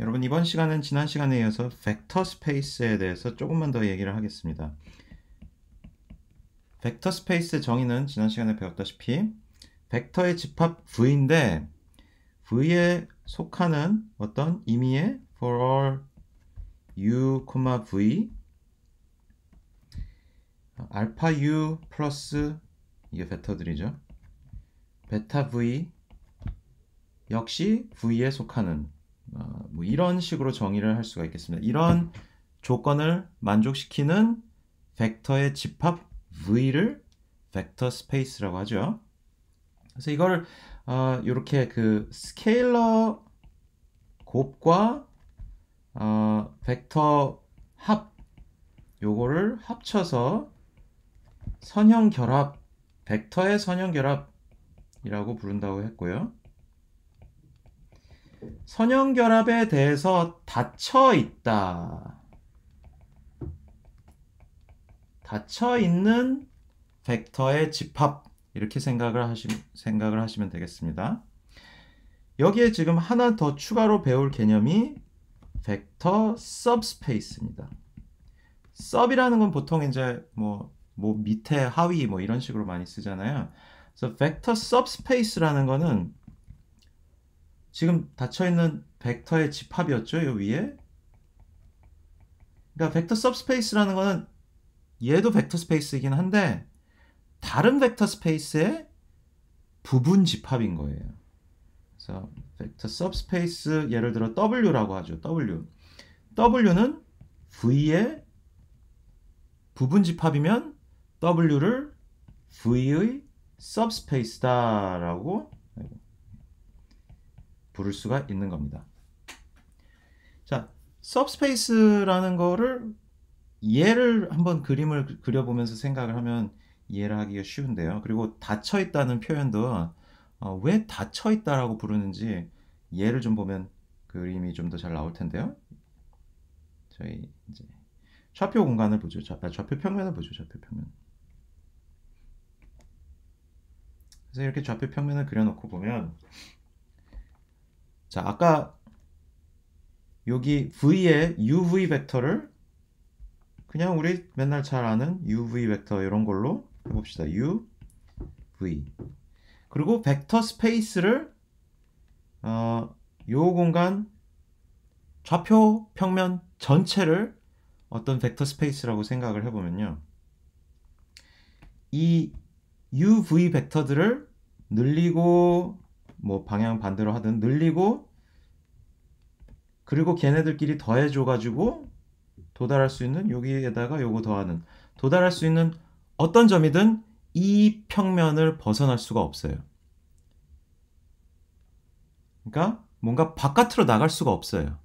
여러분 이번 시간은 지난 시간에 이어서 벡터 스페이스에 대해서 조금만 더 얘기를 하겠습니다. 벡터 스페이스 정의는 지난 시간에 배웠다시피 벡터의 집합 V인데 V에 속하는 어떤 의미의 for all u, v 알파 u 플러스 이게 벡터들이죠. 베타 v 역시 V에 속하는 어, 뭐 이런 식으로 정의를 할 수가 있겠습니다. 이런 조건을 만족시키는 벡터의 집합 V를 벡터 스페이스라고 하죠. 그래서 이걸 어, 이렇게 그 스케일러 곱과 어, 벡터 합 요거를 합쳐서 선형 결합 벡터의 선형 결합이라고 부른다고 했고요. 선형결합에 대해서 닫혀 있다. 닫혀 있는 벡터의 집합 이렇게 생각을 하시 생각을 하시면 되겠습니다. 여기에 지금 하나 더 추가로 배울 개념이 벡터 서브스페이스입니다. 서브이라는 건 보통 이제 뭐뭐 뭐 밑에 하위 뭐 이런 식으로 많이 쓰잖아요. 그래서 벡터 서브스페이스라는 거는 지금 닫혀있는 벡터의 집합이었죠? 요 위에? 그러니까 벡터 서브스페이스라는 거는 얘도 벡터 스페이스이긴 한데 다른 벡터 스페이스의 부분 집합인 거예요. 그래서 벡터 서브스페이스 예를 들어 W라고 하죠. W. W는 V의 부분 집합이면 W를 V의 서브스페이스다라고 부를 수가 있는 겁니다. 자, s u b s p a 라는 거를 얘를 한번 그림을 그, 그려보면서 생각을 하면 이해를 하기가 쉬운데요. 그리고 닫혀 있다는 표현도 어, 왜 닫혀 있다라고 부르는지 얘를좀 보면 그림이 좀 더 잘 나올 텐데요. 저희 이제 좌표 공간을 보죠. 좌, 아, 좌표 평면을 보죠. 좌표 평면. 그래서 이렇게 좌표 평면을 그려놓고 보면 자, 아까 여기 V의 UV 벡터를 그냥 우리 맨날 잘 아는 UV 벡터 이런 걸로 해봅시다. U, V. 그리고 벡터 스페이스를 어, 요 공간 좌표 평면 전체를 어떤 벡터 스페이스라고 생각을 해보면요. 이 UV 벡터들을 늘리고 뭐 방향 반대로 하든 늘리고 그리고 걔네들끼리 더해줘 가지고 도달할 수 있는 여기에다가 요거 더하는 도달할 수 있는 어떤 점이든 이 평면을 벗어날 수가 없어요. 그러니까 뭔가 바깥으로 나갈 수가 없어요.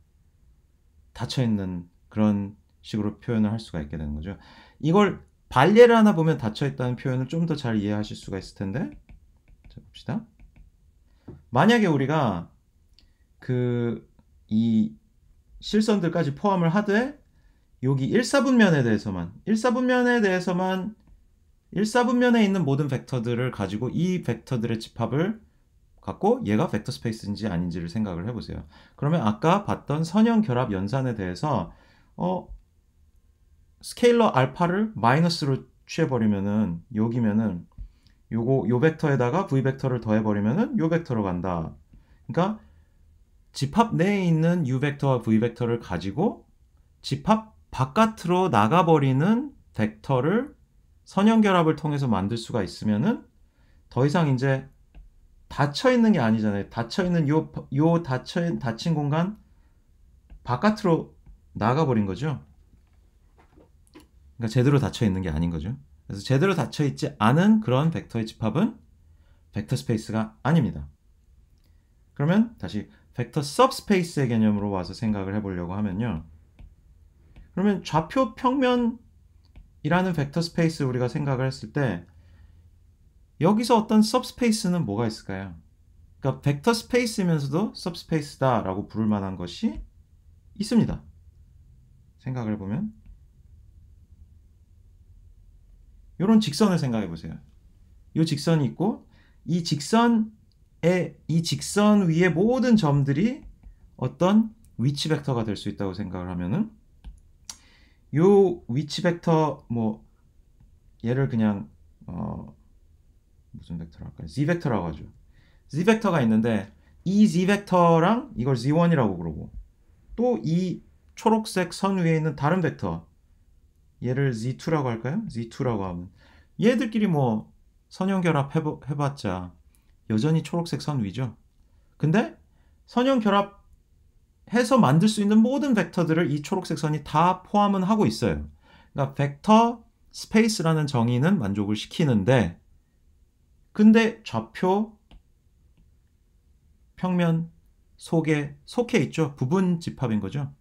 닫혀 있는 그런 식으로 표현을 할 수가 있게 되는 거죠. 이걸 발레를 하나 보면 닫혀 있다는 표현을 좀 더 잘 이해하실 수가 있을 텐데. 자, 봅시다. 만약에 우리가 그 이 실선들까지 포함을 하되 여기 1사분면에 대해서만 1사분면에 대해서만 일사분면에 있는 모든 벡터들을 가지고 이 벡터들의 집합을 갖고 얘가 벡터 스페이스인지 아닌지를 생각을 해보세요. 그러면 아까 봤던 선형 결합 연산에 대해서 어 스케일러 알파를 마이너스로 취해버리면은 여기면은 요거 요 벡터에다가 v 벡터를 더해버리면은 요 벡터로 간다. 그러니까 집합 내에 있는 u 벡터와 v 벡터를 가지고 집합 바깥으로 나가버리는 벡터를 선형 결합을 통해서 만들 수가 있으면은 더 이상 이제 닫혀 있는 게 아니잖아요. 닫혀 있는 요요 닫혀 닫힌 공간 바깥으로 나가 버린 거죠. 그러니까 제대로 닫혀 있는 게 아닌 거죠. 그래서 제대로 닫혀 있지 않은 그런 벡터의 집합은 벡터 스페이스가 아닙니다. 그러면 다시 벡터 서브스페이스의 개념으로 와서 생각을 해보려고 하면요. 그러면 좌표 평면이라는 벡터 스페이스 우리가 생각을 했을 때 여기서 어떤 서브스페이스는 뭐가 있을까요? 그러니까 벡터 스페이스면서도 서브스페이스다라고 부를 만한 것이 있습니다. 생각을 해보면 이런 직선을 생각해 보세요. 이 직선이 있고 이 직선의 이 직선 위의 모든 점들이 어떤 위치 벡터가 될 수 있다고 생각을 하면은 이 위치 벡터 뭐 얘를 그냥 어 무슨 벡터라 할까요? z 벡터라고 하죠. z 벡터가 있는데 이 z 벡터랑 이걸 z1이라고 그러고 또 이 초록색 선 위에 있는 다른 벡터 얘를 Z2라고 할까요? Z2라고 하면 얘들끼리 뭐 선형결합 해봤자 여전히 초록색 선 위죠. 근데 선형결합 해서 만들 수 있는 모든 벡터들을 이 초록색 선이 다 포함은 하고 있어요. 그러니까 벡터 스페이스라는 정의는 만족을 시키는데 근데 좌표 평면 속에 속해 있죠. 부분 집합인 거죠.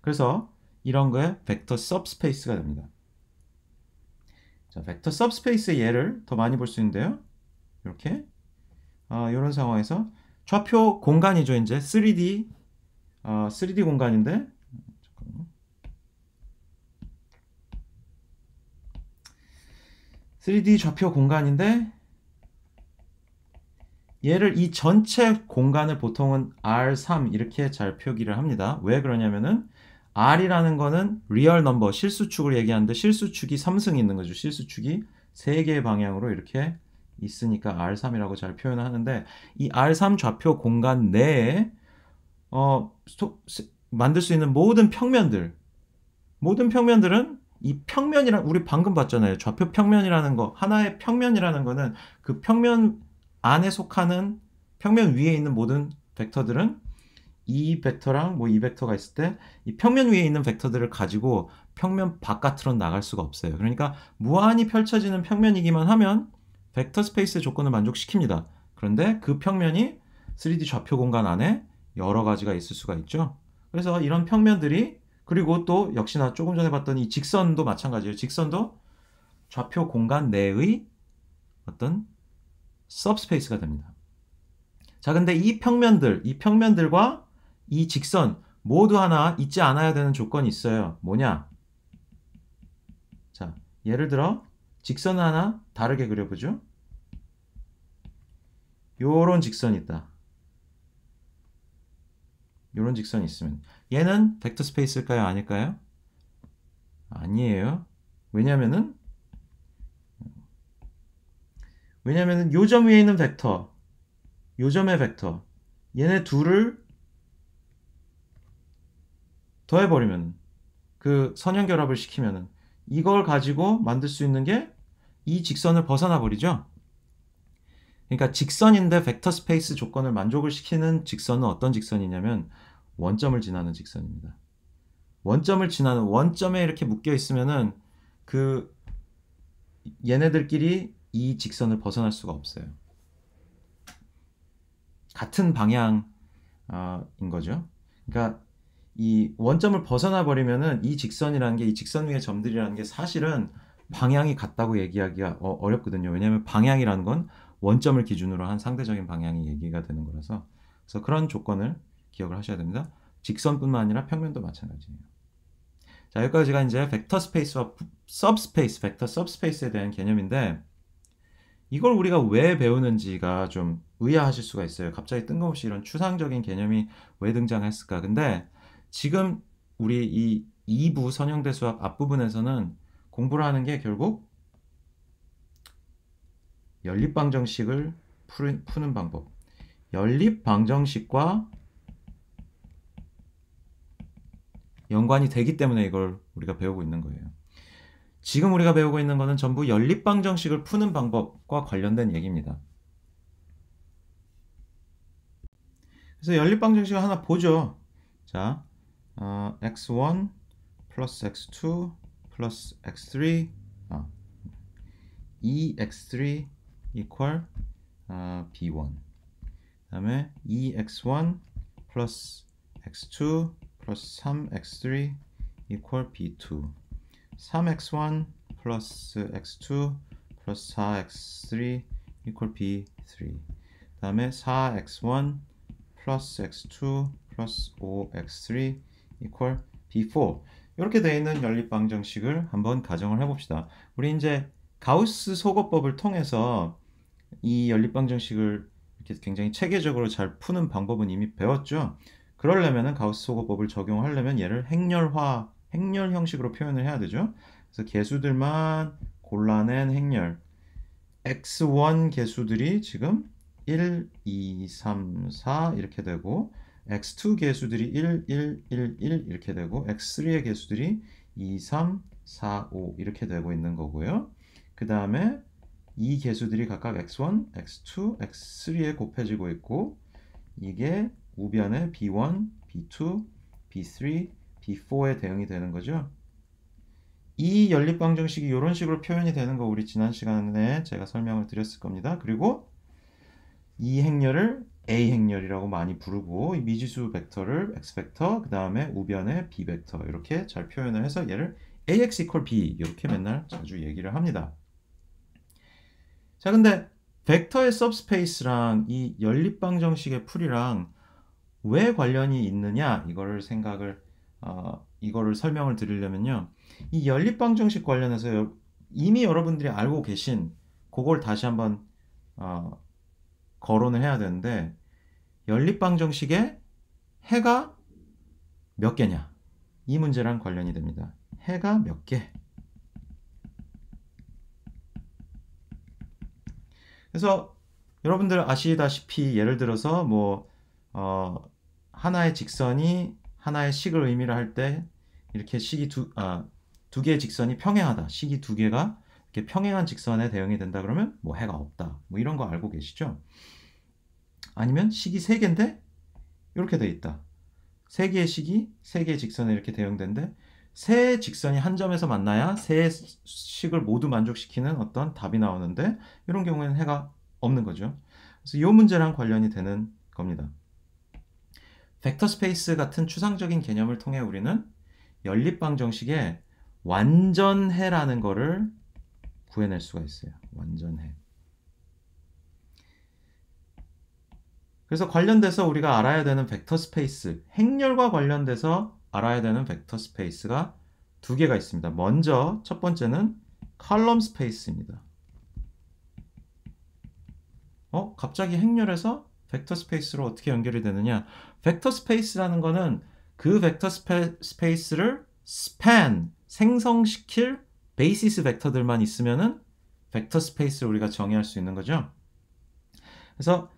그래서 이런 거에 벡터 서스페이스가 됩니다. 자, 벡터 서스페이스의 예를 더 많이 볼 수 있는데요. 이렇게 아, 이런 상황에서 좌표 공간이죠. 이제 3D 아, 3D 공간인데 3D 좌표 공간인데 얘를 이 전체 공간을 보통은 R3 이렇게 잘 표기를 합니다. 왜 그러냐면은 R이라는 거는 리얼 넘버 실수축을 얘기하는데 실수축이 3승 있는 거죠. 실수축이 3개의 방향으로 이렇게 있으니까 R3이라고 잘 표현을 하는데 이 R3 좌표 공간 내에 어, 소, 만들 수 있는 모든 평면들 모든 평면들은 이 평면이란 우리 방금 봤잖아요. 좌표 평면이라는 거 하나의 평면이라는 거는 그 평면 안에 속하는 평면 위에 있는 모든 벡터들은 이 벡터랑 뭐 이 벡터가 있을 때 이 평면 위에 있는 벡터들을 가지고 평면 바깥으로 나갈 수가 없어요. 그러니까 무한히 펼쳐지는 평면이기만 하면 벡터 스페이스의 조건을 만족시킵니다. 그런데 그 평면이 3D 좌표 공간 안에 여러 가지가 있을 수가 있죠. 그래서 이런 평면들이 그리고 또 역시나 조금 전에 봤던 이 직선도 마찬가지예요. 직선도 좌표 공간 내의 어떤 서브스페이스가 됩니다. 자, 근데 이 평면들, 이 평면들과 이 직선 모두 하나 잊지 않아야 되는 조건이 있어요. 뭐냐? 자, 예를 들어 직선 하나 다르게 그려보죠. 요런 직선이 있다. 요런 직선이 있으면 얘는 벡터 스페이스일까요? 아닐까요? 아니에요. 왜냐면은 왜냐면은 요 점 위에 있는 벡터 요점의 벡터 얘네 둘을 더해버리면 그 선형 결합을 시키면 이걸 가지고 만들 수 있는 게 이 직선을 벗어나 버리죠. 그러니까 직선인데 벡터 스페이스 조건을 만족을 시키는 직선은 어떤 직선이냐면 원점을 지나는 직선입니다. 원점을 지나는 원점에 이렇게 묶여 있으면은 그 얘네들끼리 이 직선을 벗어날 수가 없어요. 같은 방향인 어, 거죠. 그러니까 이 원점을 벗어나 버리면은 이 직선이라는 게 이 직선 위의 점들이라는 게 사실은 방향이 같다고 얘기하기가 어, 렵거든요 왜냐하면 방향이라는 건 원점을 기준으로 한 상대적인 방향이 얘기가 되는 거라서 그래서 그런 조건을 기억을 하셔야 됩니다. 직선뿐만 아니라 평면도 마찬가지예요. 자 여기까지가 이제 벡터 스페이스와 서브스페이스, 벡터 서브스페이스에 대한 개념인데 이걸 우리가 왜 배우는지가 좀 의아하실 수가 있어요. 갑자기 뜬금없이 이런 추상적인 개념이 왜 등장했을까? 근데 지금 우리 이 2부 선형대 수학 앞부분에서는 공부를 하는 게 결국 연립방정식을 푸는 방법 연립방정식과 연관이 되기 때문에 이걸 우리가 배우고 있는 거예요. 지금 우리가 배우고 있는 거는 전부 연립방정식을 푸는 방법과 관련된 얘기입니다. 그래서 연립방정식을 하나 보죠. 자, 어, x1 플러스 x2 플러스 x3 아, 2x3 equal 아, b1 그 다음에 e x 1 플러스 x2 플러스 3x3 equal b2 3x1 플러스 x2 플러스 4x3 equal b3 그 다음에 4x1 플러스 x2 플러스 5x3 equal b4 이렇게 되어 있는 연립 방정식을 한번 가정을 해봅시다. 우리 이제 가우스 소거법을 통해서 이 연립 방정식을 이렇게 굉장히 체계적으로 잘 푸는 방법은 이미 배웠죠. 그러려면은 가우스 소거법을 적용하려면 얘를 행렬화, 행렬 형식으로 표현을 해야 되죠. 그래서 개수들만 골라낸 행렬 x1 개수들이 지금 1, 2, 3, 4 이렇게 되고 x2 개수들이 1, 1, 1, 1 이렇게 되고 x3의 개수들이 2, 3, 4, 5 이렇게 되고 있는 거고요. 그 다음에 이 개수들이 각각 x1, x2, x3에 곱해지고 있고 이게 우변의 b1, b2, b3, b4에 대응이 되는 거죠. 이 연립방정식이 이런 식으로 표현이 되는 거 우리 지난 시간에 제가 설명을 드렸을 겁니다. 그리고 이 행렬을 A 행렬이라고 많이 부르고 미지수 벡터를 x 벡터 그 다음에 우변의 b 벡터 이렇게 잘 표현을 해서 얘를 ax equal b 이렇게 맨날 자주 얘기를 합니다. 자 근데 벡터의 서브스페이스랑 이 연립방정식의 풀이랑 왜 관련이 있느냐 이거를 생각을 어, 이거를 설명을 드리려면요 이 연립방정식 관련해서 이미 여러분들이 알고 계신 그걸 다시 한번 어, 거론을 해야 되는데 연립방정식에 해가 몇 개냐 이 문제랑 관련이 됩니다. 해가 몇 개? 그래서 여러분들 아시다시피 예를 들어서 뭐 어, 하나의 직선이 하나의 식을 의미를 할 때 이렇게 식이 두, 아, 개의 직선이 평행하다. 식이 두 개가 이렇게 평행한 직선에 대응이 된다 그러면 뭐 해가 없다. 뭐 이런 거 알고 계시죠? 아니면 식이 3개인데 이렇게 돼 있다. 3개의 식이 3개의 직선에 이렇게 대응된데 세 직선이 한 점에서 만나야 세 식을 모두 만족시키는 어떤 답이 나오는데 이런 경우에는 해가 없는 거죠. 그래서 이 문제랑 관련이 되는 겁니다. 벡터 스페이스 같은 추상적인 개념을 통해 우리는 연립방 정식의 완전해라는 거를 구해낼 수가 있어요. 완전해. 그래서 관련돼서 우리가 알아야 되는 벡터 스페이스, 행렬과 관련돼서 알아야 되는 벡터 스페이스가 두 개가 있습니다. 먼저 첫 번째는 칼럼 스페이스입니다. 어? 갑자기 행렬에서 벡터 스페이스로 어떻게 연결이 되느냐? 벡터 스페이스라는 거는 그 벡터 스페, 스페이스를 스 p 생성시킬 베이시스 벡터들만 있으면은 벡터 스페이스를 우리가 정의할 수 있는 거죠. 그래서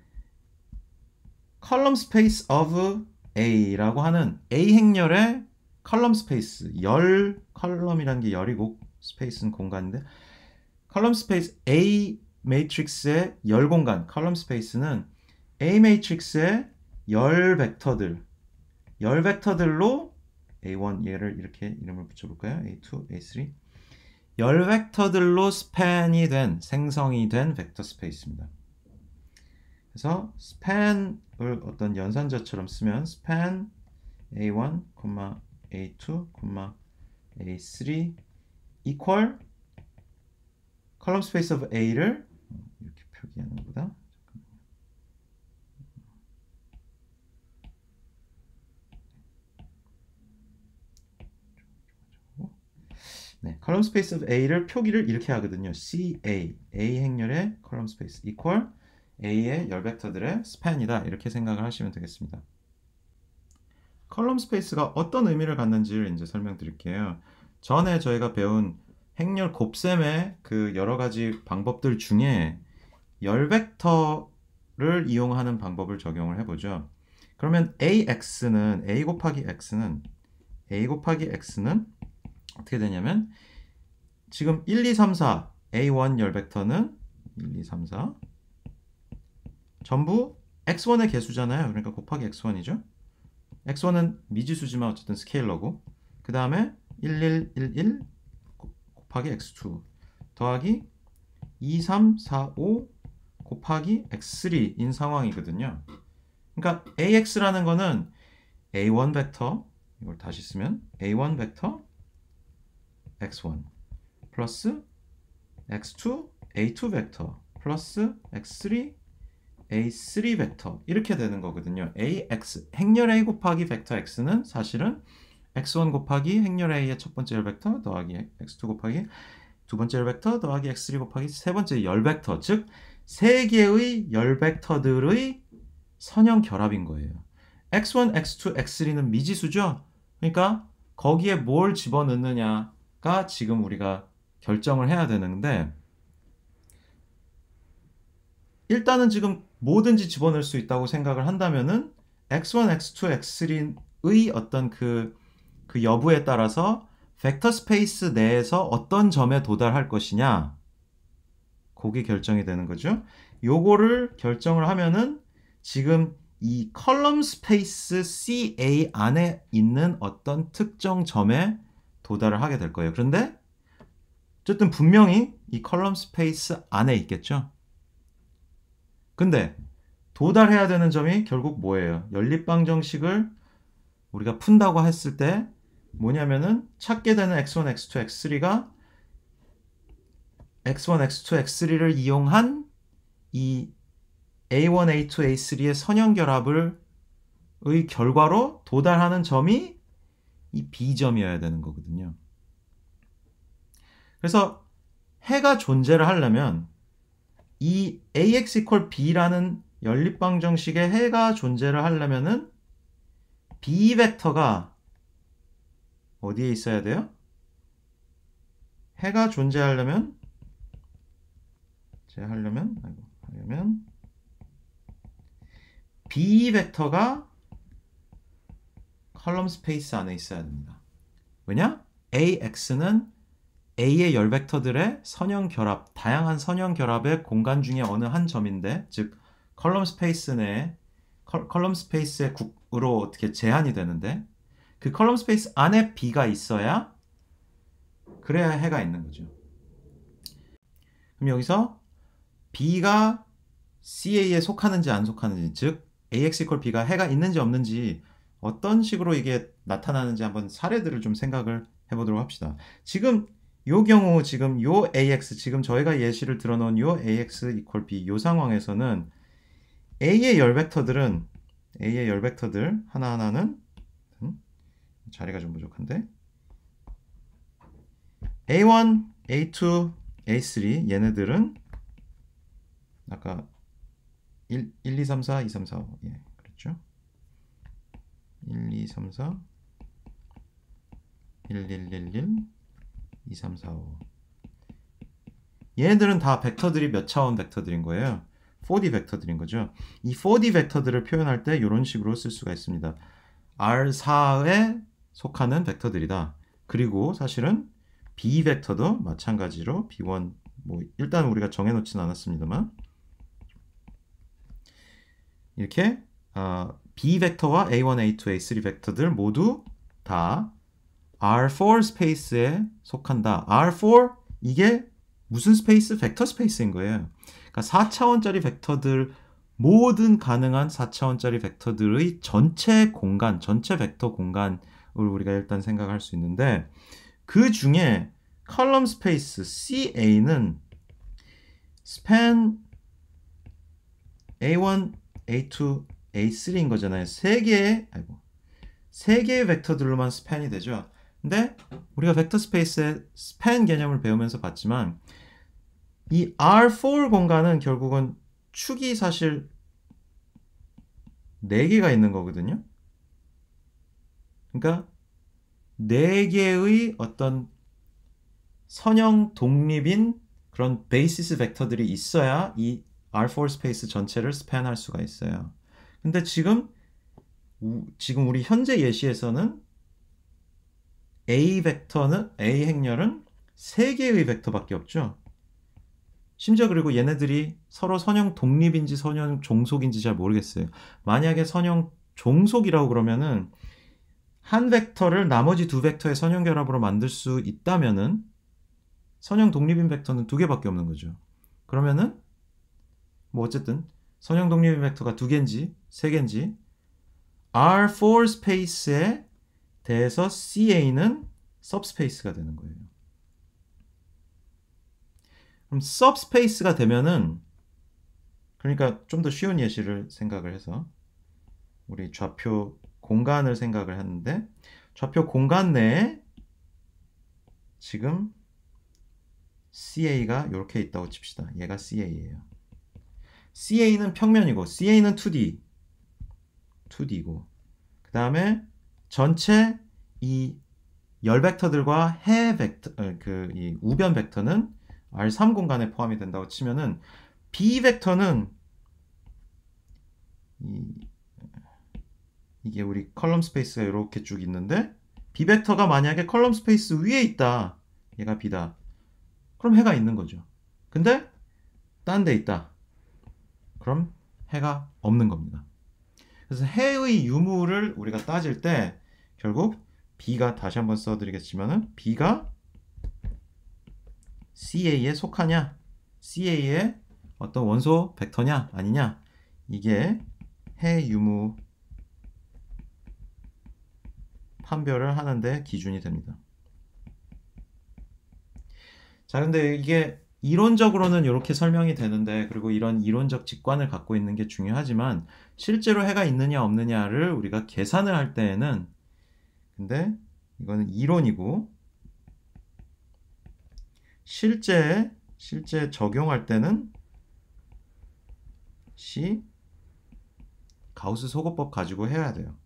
column space of A라고 하는 A 행렬의 c o l u m 컬럼 스페이스 열 m n 이란는게 열이고 s p a c e 는 공간인데 column s p A c e A a m t r i x 의열 공간 column s p a c e 는 A m a t r i x 의열 벡터들 열 벡터들로 A1 얘를 이렇게 이름을 붙여볼까요? A2, A3 열 벡터들로 s p a n 이된 생성이 된 벡터 스페이스입니다. 그래서 스팬 span을 어떤 연산자처럼 쓰면 span a1, a2, a3 equal column space of a를 이렇게 표기하는 거다. 네, column space of a를 표기를 이렇게 하거든요. ca a 행렬의 column space equal A의 열 벡터들의 스팬이다 이렇게 생각을 하시면 되겠습니다. 컬럼 스페이스가 어떤 의미를 갖는지를 이제 설명드릴게요. 전에 저희가 배운 행렬 곱셈의 그 여러 가지 방법들 중에 열 벡터를 이용하는 방법을 적용을 해보죠. 그러면 ax는 a 곱하기 x는 a 곱하기 x는 어떻게 되냐면 지금 1, 2, 3, 4 a1 열 벡터는 1, 2, 3, 4 전부 x1의 개수잖아요. 그러니까 곱하기 x1이죠. x1은 미지수지만 어쨌든 스케일러고 그 다음에 1111 곱하기 x2 더하기 2345 곱하기 x3인 상황이거든요. 그러니까 ax라는 거는 a1 벡터 이걸 다시 쓰면 a1 벡터 x1 플러스 x2 a2 벡터 플러스 x3 a3 벡터 이렇게 되는 거거든요. ax 행렬 a 곱하기 벡터 x는 사실은 x1 곱하기 행렬 a의 첫 번째 열 벡터 더하기 x2 곱하기 두 번째 열 벡터 더하기 x3 곱하기 세 번째 열 벡터 즉 세 개의 열 벡터들의 선형 결합인 거예요. x1, x2, x3는 미지수죠. 그러니까 거기에 뭘 집어넣느냐가 지금 우리가 결정을 해야 되는데 일단은 지금 뭐든지 집어넣을 수 있다고 생각을 한다면은 x1, x2, x3의 어떤 그, 그 여부에 따라서 벡터 스페이스 내에서 어떤 점에 도달할 것이냐 그게 결정이 되는 거죠. 요거를 결정을 하면은 지금 이 컬럼 스페이스 CA 안에 있는 어떤 특정 점에 도달을 하게 될 거예요. 그런데 어쨌든 분명히 이 컬럼 스페이스 안에 있겠죠. 근데 도달해야 되는 점이 결국 뭐예요? 연립방 정식을 우리가 푼다고 했을 때 뭐냐면은 찾게 되는 x1, x2, x3가 x1, x2, x3를 이용한 이 a1, a2, a3의 선형 결합을 의 결과로 도달하는 점이 이 b점이어야 되는 거거든요. 그래서 해가 존재를 하려면 이 ax equal b라는 연립방정식의 해가 존재를 하려면은 b 벡터가 어디에 있어야 돼요? 해가 존재하려면 제 하려면 아이고, 하려면 b 벡터가 컬럼 스페이스 안에 있어야 됩니다. 왜냐? ax는 A의 열 벡터들의 선형 결합, 다양한 선형 결합의 공간 중에 어느 한 점인데, 즉 컬럼 스페이스 내 컬럼 스페이스의 국으로 어떻게 제한이 되는데 그 컬럼 스페이스 안에 B가 있어야 그래야 해가 있는 거죠. 그럼 여기서 B가 CA에 속하는지 안 속하는지 즉 AX equal B가 해가 있는지 없는지 어떤 식으로 이게 나타나는지 한번 사례들을 좀 생각을 해보도록 합시다. 지금 요 경우 지금 요 ax 지금 저희가 예시를 들어놓은 요 ax 이퀄 b 요 상황에서는 a의 열 벡터들은 a의 열 벡터들 하나하나는 음, 자리가 좀 부족한데 a1, a2, a3 얘네들은 아까 1, 1 2, 3, 4, 2, 3, 4, 5 예, 그렇죠 1, 2, 3, 4 1, 1, 1, 1 2, 3, 4, 5 얘네들은 다 벡터들이 몇 차원 벡터들인 거예요 4D 벡터들인 거죠 이 4D 벡터들을 표현할 때 이런 식으로 쓸 수가 있습니다 R4에 속하는 벡터들이다 그리고 사실은 B 벡터도 마찬가지로 B1 뭐 일단 우리가 정해놓지는 않았습니다만 이렇게 어, B 벡터와 A1, A2, A3 벡터들 모두 다 R4 스페이스에 속한다. R4 이게 무슨 스페이스? 벡터 스페이스인 거예요. 그러니까 4차원짜리 벡터들 모든 가능한 4차원짜리 벡터들의 전체 공간, 전체 벡터 공간을 우리가 일단 생각할 수 있는데 그 중에 컬럼 스페이스 CA는 span A1, A2, A3인 거잖아요. 세 개의 아이고 세 개의 벡터들로만 스팬이 되죠. 근데 우리가 벡터 스페이스의 스 p a 개념을 배우면서 봤지만 이 R4 공간은 결국은 축이 사실 4개가 있는 거거든요. 그러니까 4개의 어떤 선형 독립인 그런 베이시스 벡터들이 있어야 이 R4 스페이스 전체를 스팬할 수가 있어요. 근데 지금 지금 우리 현재 예시에서는 A 벡터는 A 행렬은 3개의 벡터밖에 없죠. 심지어 그리고 얘네들이 서로 선형 독립인지 선형 종속인지 잘 모르겠어요. 만약에 선형 종속이라고 그러면은 한 벡터를 나머지 두 벡터의 선형 결합으로 만들 수 있다면은 선형 독립인 벡터는 두 개밖에 없는 거죠. 그러면은 뭐 어쨌든 선형 독립인 벡터가 두 개인지 세 개인지 R4 스페이스의 대해서 CA는 subspace가 되는 거예요. 그럼 subspace가 되면은 그러니까 좀 더 쉬운 예시를 생각을 해서 우리 좌표 공간을 생각을 했는데 좌표 공간 내에 지금 CA가 이렇게 있다고 칩시다. 얘가 CA예요. CA는 평면이고 CA는 2D 2D고 그 다음에 전체 이 열 벡터들과 해 벡터 어, 그이 우변 벡터는 R3 공간에 포함이 된다고 치면은 B 벡터는 이, 이게 우리 컬럼 스페이스가 이렇게 쭉 있는데 B 벡터가 만약에 컬럼 스페이스 위에 있다. 얘가 B다. 그럼 해가 있는 거죠. 근데 딴 데 있다. 그럼 해가 없는 겁니다. 그래서 해의 유무를 우리가 따질 때 결국 B가 다시 한 번 써드리겠지만은 B가 CA에 속하냐 c a 에 어떤 원소 벡터냐 아니냐 이게 해 유무 판별을 하는데 기준이 됩니다. 자, 근데 이게 이론적으로는 이렇게 설명이 되는데, 그리고 이런 이론적 직관을 갖고 있는 게 중요하지만, 실제로 해가 있느냐 없느냐를 우리가 계산을 할 때에는 근데 이거는 이론이고 실제 실제 적용할 때는 C 가우스 소거법 가지고 해야 돼요.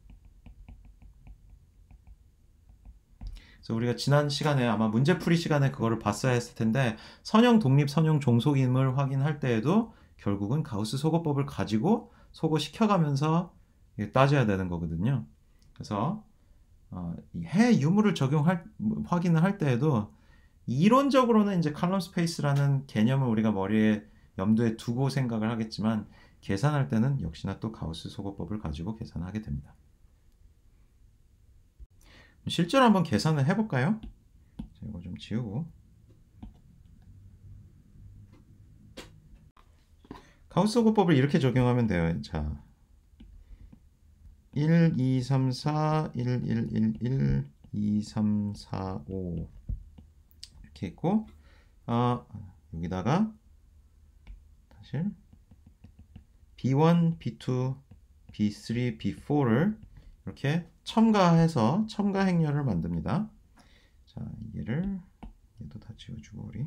그래서 우리가 지난 시간에 아마 문제풀이 시간에 그거를 봤어야 했을 텐데 선형 독립, 선형 종속임을 확인할 때에도 결국은 가우스 소거법을 가지고 소거시켜가면서 따져야 되는 거거든요. 그래서 어, 해 유무를 적용할 확인을 할 때에도 이론적으로는 이제 칼럼 스페이스라는 개념을 우리가 머리에 염두에 두고 생각을 하겠지만 계산할 때는 역시나 또 가우스 소거법을 가지고 계산하게 됩니다. 실제로 한번 계산을 해볼까요? 이거 좀 지우고 가우스오구법을 이렇게 적용하면 돼요. 자, 1, 2, 3, 4, 1, 1, 1, 1, 2, 3, 4, 5 이렇게 있고 아, 여기다가 사실 B1, B2, B3, B4를 이렇게 첨가해서 첨가 행렬을 만듭니다. 자, 얘를 얘도 다 지워주고 우리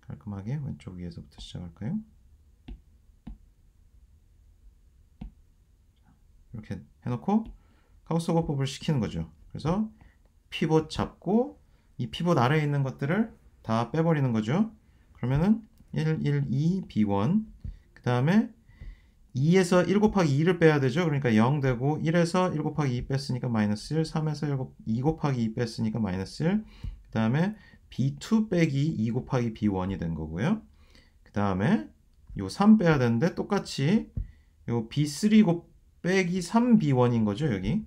깔끔하게 왼쪽 위에서부터 시작할까요? 이렇게 해놓고 카우스 오버법을 시키는 거죠. 그래서 피봇 잡고 이 피봇 아래에 있는 것들을 다 빼버리는 거죠. 그러면은 1, 1, 2, B1 그 다음에 2에서 1 곱하기 2를 빼야 되죠. 그러니까 0 되고 1에서 1 곱하기 2 뺐으니까 마이너스 1 3에서 1 2 곱하기 2 뺐으니까 마이너스 1 그 다음에 B2 빼기 2 곱하기 B1이 된 거고요. 그 다음에 요 3 빼야 되는데 똑같이 요 B3 곱 빼기 3b1인 거죠, 여기.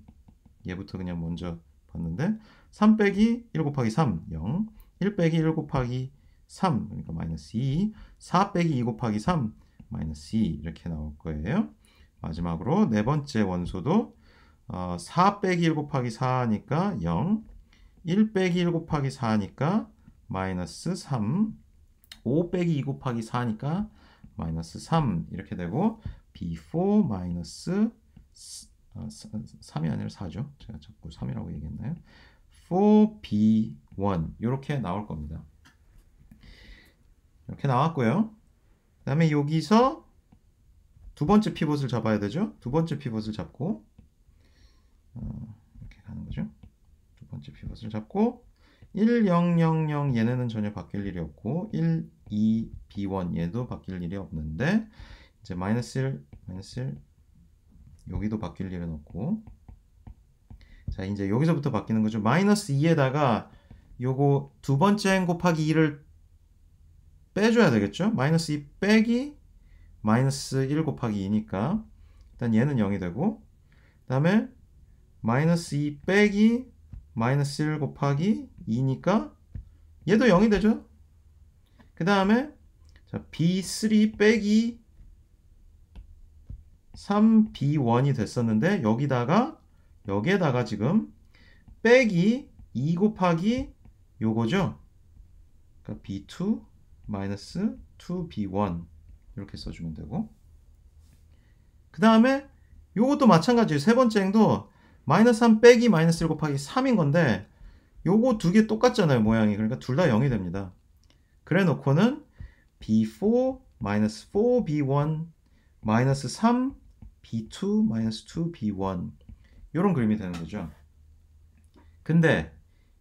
얘부터 그냥 먼저 봤는데 3 빼기 1 곱하기 3, 0. 1 빼기 1 곱하기 3, 그러니까 마이너스 2. 4 빼기 2 곱하기 3, 마이너스 2 이렇게 나올 거예요. 마지막으로 네 번째 원소도 어, 4 빼기 1 곱하기 4니까 0. 1 빼기 1 곱하기 4니까 마이너스 3. 5 빼기 2 곱하기 4니까 마이너스 3 이렇게 되고 B4 마이너스 3이 아니라 4죠. 제가 자꾸 3이라고 얘기했나요? 4b1 이렇게 나올 겁니다. 이렇게 나왔고요. 그 다음에 여기서 두 번째 피봇을 잡아야 되죠. 두 번째 피봇을 잡고 어, 이렇게 가는 거죠. 두 번째 피봇을 잡고 1, 0, 0, 0 얘네는 전혀 바뀔 일이 없고 1, 2, B1 얘도 바뀔 일이 없는데 이제 마이너스 1, 마이너스 1, 여기도 바뀔 일은 없고 자 이제 여기서부터 바뀌는 거죠 마이너스 2에다가 요거 두 번째 n 곱하기 2를 빼줘야 되겠죠 마이너스 2 빼기 마이너스 1 곱하기 2니까 일단 얘는 0이 되고 그 다음에 마이너스 2 빼기 마이너스 1 곱하기 2니까 얘도 0이 되죠 그 다음에 자 b3 빼기 3b1이 됐었는데 여기다가 여기에다가 지금 빼기 2 곱하기 요거죠. 그러니까 b2 마이너스 2b1 이렇게 써주면 되고 그 다음에 요것도 마찬가지예세 번째 행도 마이너스 3 빼기 마이너스 1 곱하기 3인 건데 요거 두 개 똑같잖아요. 모양이. 그러니까 둘 다 0이 됩니다. 그래 놓고는 b4 마이너스 4b1 마이너스 3 b2 마이너스 2b1 이런 그림이 되는 거죠. 근데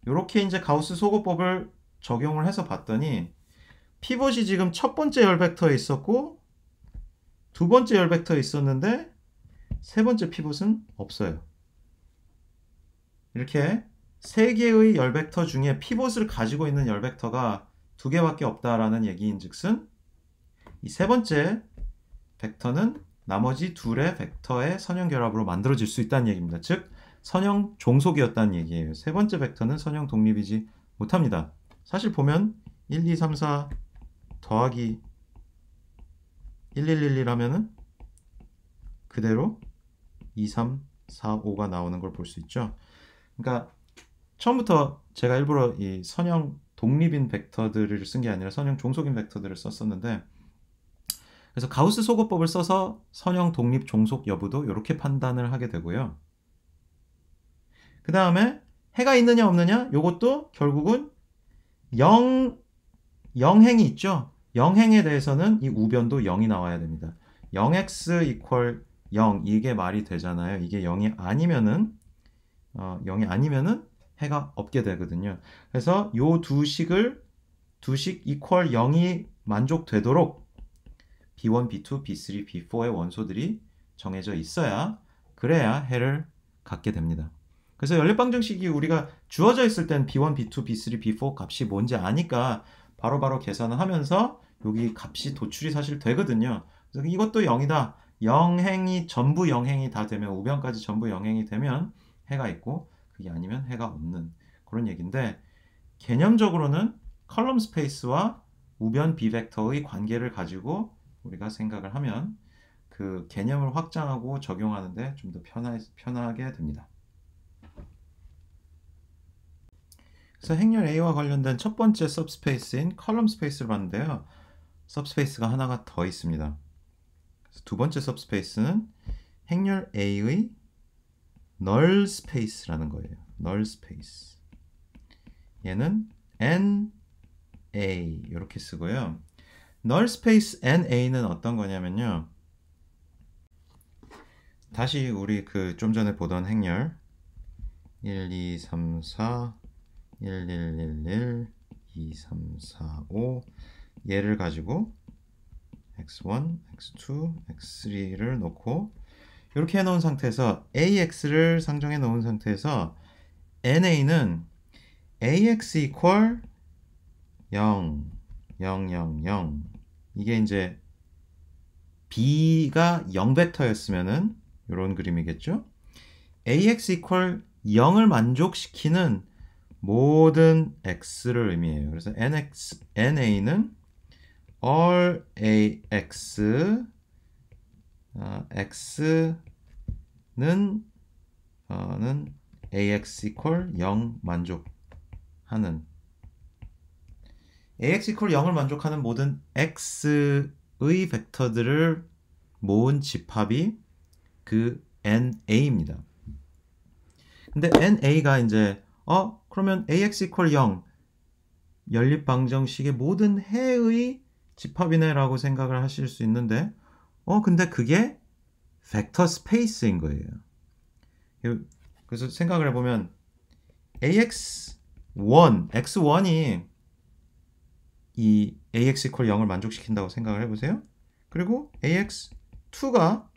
이렇게 이제 가우스 소거법을 적용을 해서 봤더니 피벗이 지금 첫 번째 열 벡터에 있었고 두 번째 열 벡터에 있었는데 세 번째 피벗은 없어요. 이렇게 세 개의 열 벡터 중에 피벗을 가지고 있는 열 벡터가 두 개밖에 없다라는 얘기인즉슨 이 세 번째 벡터는 나머지 둘의 벡터의 선형 결합으로 만들어질 수 있다는 얘기입니다. 즉 선형 종속이었다는 얘기예요. 세 번째 벡터는 선형 독립이지 못합니다. 사실 보면 1, 2, 3, 4 더하기 1, 1, 1, 1 하면은 그대로 2, 3, 4, 5가 나오는 걸 볼 수 있죠. 그러니까 처음부터 제가 일부러 이 선형 독립인 벡터들을 쓴 게 아니라 선형 종속인 벡터들을 썼었는데 그래서 가우스 소거법을 써서 선형 독립 종속 여부도 이렇게 판단을 하게 되고요. 그 다음에 해가 있느냐 없느냐 이것도 결국은 영 영행이 있죠. 영행에 대해서는 이 우변도 0이 나와야 됩니다. 0x 이퀄 0 이게 말이 되잖아요. 이게 0이 아니면은 어, 0이 아니면은 해가 없게 되거든요. 그래서 요 두 식을 두식 이퀄 0이 만족되도록 B1, B2, B3, B4의 원소들이 정해져 있어야 그래야 해를 갖게 됩니다. 그래서 연립방정식이 우리가 주어져 있을 땐 B1, B2, B3, B4 값이 뭔지 아니까 바로바로 바로 계산을 하면서 여기 값이 도출이 사실 되거든요. 그래서 이것도 0이다. 0행이 전부 0행이다 되면 우변까지 전부 0행이 되면 해가 있고 그게 아니면 해가 없는 그런 얘기인데 개념적으로는 컬럼 스페이스와 우변 비벡터의 관계를 가지고 우리가 생각을 하면 그 개념을 확장하고 적용하는데 좀 더 편하게 됩니다. 그래서 행렬 A와 관련된 첫 번째 서브스페이스인 컬럼 스페이스를 봤는데요. 서브스페이스가 하나가 더 있습니다. 두 번째 서브스페이스는 행렬 A의 null s p a c e 라는 거예요. null space. 얘는 n a 이렇게 쓰고요. null space na는 어떤 거냐면요. 다시 우리 그 좀 전에 보던 행렬 1, 2, 3, 4, 1, 1, 1, 1, 2, 3, 4, 5 얘를 가지고 x1, x2, x3를 놓고 이렇게 해놓은 상태에서 ax를 상정해 놓은 상태에서 na는 ax equal 0 000 이게 이제 b가 0벡터였으면은 이런 그림이겠죠? ax equal 0을 만족시키는 모든 x를 의미해요. 그래서 nx, na는 all ax 어, x는 어, 는 ax equal 0 만족하는 ax 이퀄 0을 만족하는 모든 x의 벡터들을 모은 집합이 그 na입니다. 근데 na가 이제 어 그러면 ax 이퀄 0 연립 방정식의 모든 해의 집합이네라고 생각을 하실 수 있는데 어 근데 그게 벡터 스페이스인 거예요. 그래서 생각을 해보면 ax1, x1이 이 ax equal 0을 만족시킨다고 생각을 해보세요. 그리고 ax2가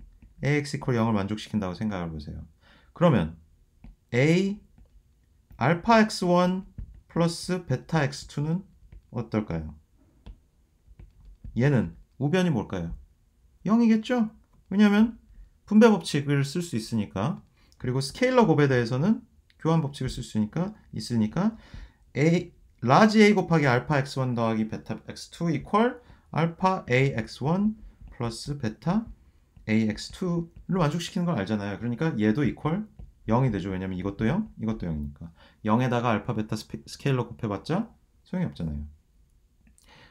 ax equal 0을 만족시킨다고 생각을 해보세요. 그러면 a 알파 x1 플러스 베타 x2는 어떨까요? 얘는 우변이 뭘까요? 0이겠죠? 왜냐하면 분배 법칙을 쓸 수 있으니까 그리고 스케일러 곱에 대해서는 교환 법칙을 쓸 수 있으니까 있으니까 a 라지 r g a 곱하기 알파 x1 더하기 베타 x2 이퀄 알파 ax1 플러스 베타 ax2를 완숙시키는 걸 알잖아요. 그러니까 얘도 이퀄 0이 되죠. 왜냐면 이것도 0, 이것도 0이니까. 0에다가 알파 베타 스케일러 곱해봤자 소용이 없잖아요.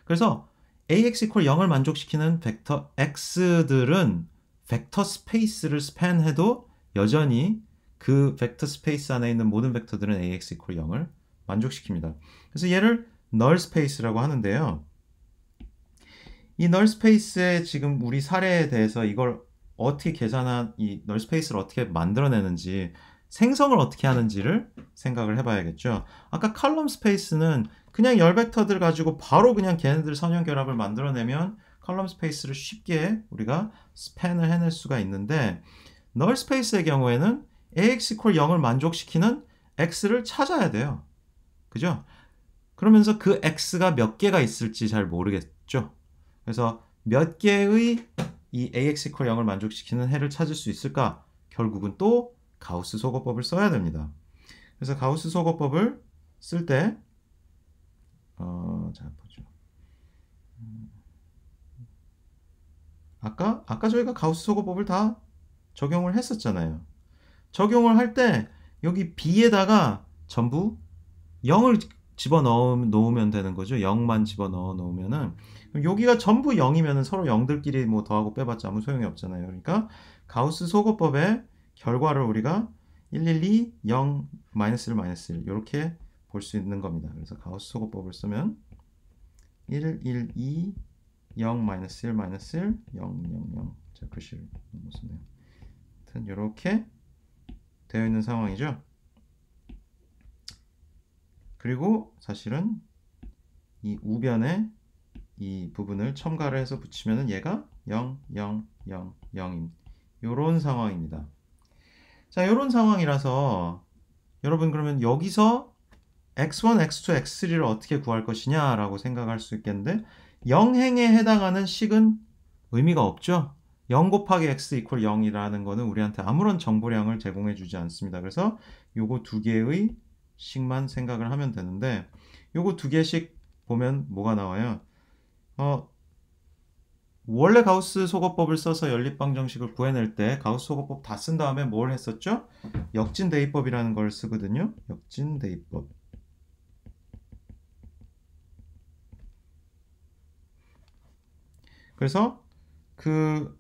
그래서 ax 이퀄 0을 만족시키는 벡터 x들은 벡터 스페이스를 스팬해도 여전히 그 벡터 스페이스 안에 있는 모든 벡터들은 ax 이퀄 0을 만족시킵니다. 그래서 얘를 null space라고 하는데요. 이 null space의 지금 우리 사례에 대해서 이걸 어떻게 계산한 이 null space를 어떻게 만들어내는지 생성을 어떻게 하는지를 생각을 해봐야겠죠. 아까 칼럼 l u m n space는 그냥 열 벡터들 가지고 바로 그냥 걔네들 선형 결합을 만들어내면 칼럼 l u m n space를 쉽게 우리가 span을 해낼 수가 있는데 null space의 경우에는 ax equal 0을 만족시키는 x를 찾아야 돼요. 그죠? 그러면서 그 x가 몇 개가 있을지 잘 모르겠죠. 그래서 몇 개의 이 ax equal 0을 만족시키는 해를 찾을 수 있을까? 결국은 또 가우스 소거법을 써야 됩니다. 그래서 가우스 소거법을 쓸 때, 어, 자, 보죠. 아까, 아까 저희가 가우스 소거법을 다 적용을 했었잖아요. 적용을 할 때, 여기 b에다가 전부 0을 집어넣으면 되는 거죠. 0만 집어넣어 놓으면은 여기가 전부 0이면은 서로 0들끼리 뭐 더하고 빼봤자 아무 소용이 없잖아요. 그러니까 가우스 소거법의 결과를 우리가 112 0 1 마이너스 이렇게 볼 수 있는 겁니다. 그래서 가우스 소거법을 쓰면 112 0 마이너스 1 마이너스 1 0 0 0 자, 글씨를 못 쓰네요. 하여튼 이렇게 되어 있는 상황이죠. 그리고 사실은 이 우변에 이 부분을 첨가를 해서 붙이면 얘가 0, 0, 0, 0인 요런 상황입니다. 자, 요런 상황이라서 여러분 그러면 여기서 x1, x2, x3를 어떻게 구할 것이냐라고 생각할 수 있겠는데 0행에 해당하는 식은 의미가 없죠. 0 곱하기 x 이퀄 0이라는 거는 우리한테 아무런 정보량을 제공해 주지 않습니다. 그래서 요거 두 개의 식만 생각을 하면 되는데 요거 두 개씩 보면 뭐가 나와요? 어, 원래 가우스 소거법을 써서 연립방 정식을 구해낼 때 가우스 소거법 다 쓴 다음에 뭘 했었죠? 역진 대입법이라는 걸 쓰거든요. 역진 대입법. 그래서 그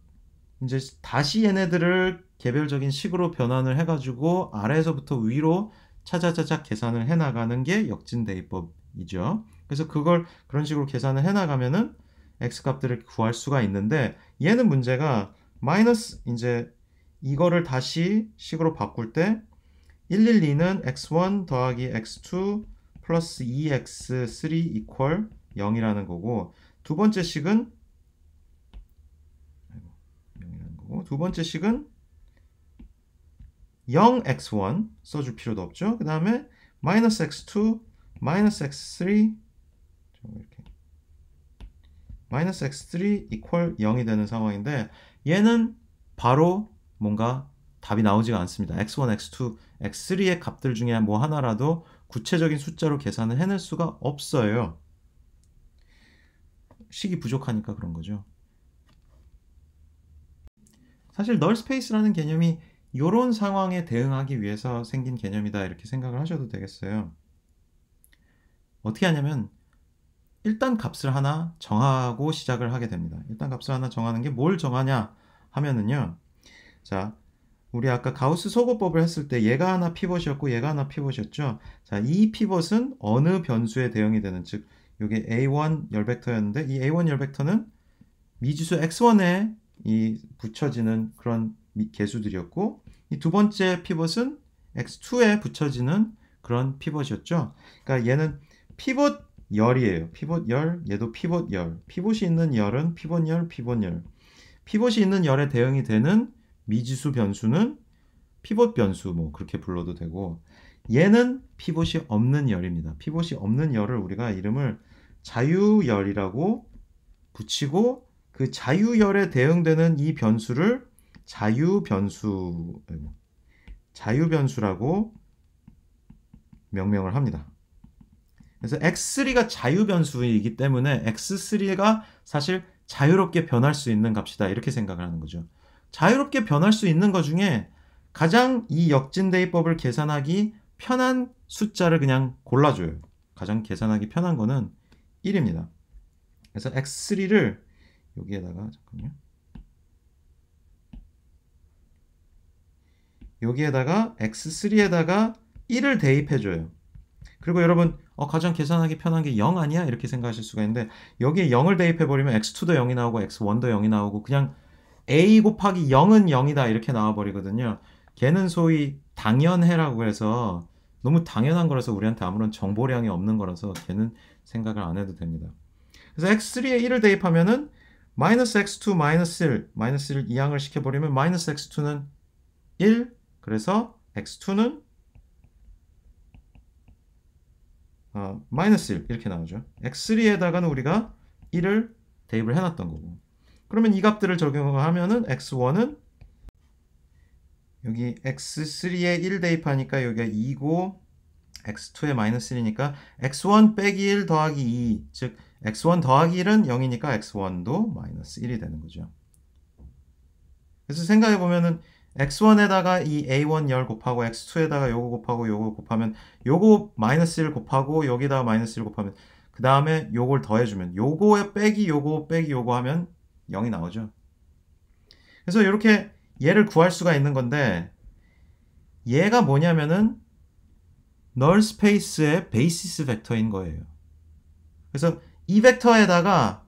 이제 다시 얘네들을 개별적인 식으로 변환을 해가지고 아래에서부터 위로 차자자작 계산을 해나가는 게 역진대입법이죠. 그래서 그걸 그런 식으로 계산을 해나가면은 x 값들을 구할 수가 있는데 얘는 문제가 마이너스 이제 이거를 다시 식으로 바꿀 때 112는 x1 더하기 x2 플러스 2x3 equal 0이라는 거고 두 번째 식은 두 번째 식은 0x1 써줄 필요도 없죠. 그 다음에 마이너스 x2, 마이너스 x3 이렇게 마이너스 x3 이퀄 0이 되는 상황인데 얘는 바로 뭔가 답이 나오지가 않습니다. x1, x2, x3의 값들 중에 뭐 하나라도 구체적인 숫자로 계산을 해낼 수가 없어요. 식이 부족하니까 그런 거죠. 사실 널 스페이스라는 개념이 이런 상황에 대응하기 위해서 생긴 개념이다 이렇게 생각을 하셔도 되겠어요. 어떻게 하냐면 일단 값을 하나 정하고 시작을 하게 됩니다. 일단 값을 하나 정하는 게 뭘 정하냐 하면은요. 자, 우리 아까 가우스 소거법을 했을 때 얘가 하나 피벗이었고 얘가 하나 피벗이었죠. 자, 이 피벗은 어느 변수에 대응이 되는 즉 이게 A1 열 벡터였는데 이 A1 열 벡터는 미지수 X1에 이 붙여지는 그런 개수들이었고 두 번째 피벗은 x2에 붙여지는 그런 피벗이었죠. 그러니까 얘는 피벗 열이에요. 피벗 열, 얘도 피벗 열. 피벗이 있는 열은 피벗 열, 피벗 열. 피벗이 있는 열에 대응이 되는 미지수 변수는 피벗 변수 뭐 그렇게 불러도 되고 얘는 피벗이 없는 열입니다. 피벗이 없는 열을 우리가 이름을 자유열이라고 붙이고 그 자유열에 대응되는 이 변수를 자유 변수 자유 변수라고 명명을 합니다. 그래서 x3가 자유 변수이기 때문에 x3가 사실 자유롭게 변할 수 있는 값이다 이렇게 생각을 하는 거죠. 자유롭게 변할 수 있는 것 중에 가장 이 역진대입법을 계산하기 편한 숫자를 그냥 골라줘요. 가장 계산하기 편한 거는 1입니다. 그래서 x3를 여기에다가 잠깐요. 여기에다가 x3에다가 1을 대입해줘요. 그리고 여러분 어, 가장 계산하기 편한 게 0 아니야? 이렇게 생각하실 수가 있는데 여기에 0을 대입해버리면 x2도 0이 나오고 x1도 0이 나오고 그냥 a 곱하기 0은 0이다 이렇게 나와버리거든요. 걔는 소위 당연해라고 해서 너무 당연한 거라서 우리한테 아무런 정보량이 없는 거라서 걔는 생각을 안 해도 됩니다. 그래서 x3에 1을 대입하면은 마이너스 x2 마이너스 1 마이너스 1 이항을 시켜버리면 마이너스 x2는 1 그래서 x2는 어, 마이너스 1 이렇게 나오죠. x3에다가는 우리가 1을 대입을 해놨던 거고 그러면 이 값들을 적용하면은 x1은 여기 x3에 1 대입하니까 여기가 2고 x2에 마이너스 1이니까 x1 빼기 1 더하기 2, 즉 x1 더하기 1은 0이니까 x1도 마이너스 1이 되는 거죠. 그래서 생각해보면은 x1에다가 이 a1 열 곱하고 x2에다가 요거 곱하고 요거 곱하면 요거 마이너스 1 곱하고 여기다가 마이너스 1 곱하면 그 다음에 요걸 더해주면 요거에 빼기 요거 빼기 요거 하면 0이 나오죠. 그래서 이렇게 얘를 구할 수가 있는 건데 얘가 뭐냐면은 널 스페이스의 베이시스 벡터인 거예요. 그래서 이 벡터에다가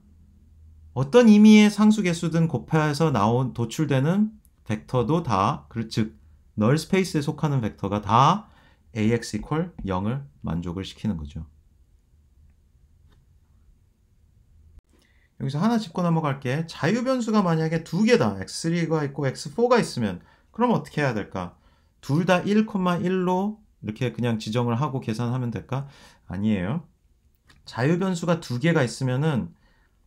어떤 의미의 상수 개수든 곱해서 나온 도출되는 벡터도 다, 즉널 스페이스에 속하는 벡터가 다 ax equal 0을 만족을 시키는 거죠. 여기서 하나 짚고 넘어갈게. 자유변수가 만약에 두 개다. x3가 있고 x4가 있으면 그럼 어떻게 해야 될까? 둘 다 1,1로 이렇게 그냥 지정을 하고 계산하면 될까? 아니에요. 자유변수가 두 개가 있으면은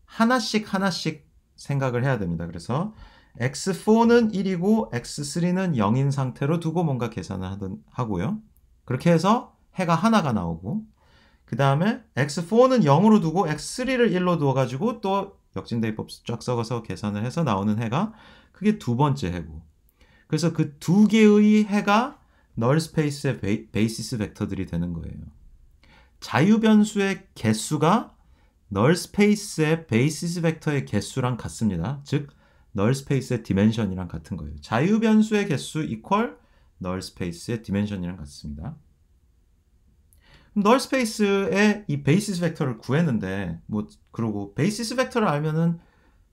하나씩 하나씩 생각을 해야 됩니다. 그래서 x4는 1이고 x3는 0인 상태로 두고 뭔가 계산을 하든 하고요. 그렇게 해서 해가 하나가 나오고 그 다음에 x4는 0으로 두고 x3를 1로 두어가지고 또 역진대입법 쫙 썩어서 계산을 해서 나오는 해가 그게 두 번째 해고 그래서 그 두 개의 해가 널 스페이스의 베이, 시스 벡터들이 되는 거예요. 자유변수의 개수가 널 스페이스의 베이시스 벡터의 개수랑 같습니다. 즉널 스페이스의 디멘션이랑 같은 거예요. 자유 변수의 개수 equal 널 스페이스의 디멘션이랑 같습니다. 널 스페이스의 이 베이시스 벡터를 구했는데 뭐 그러고 베이시스 벡터를 알면은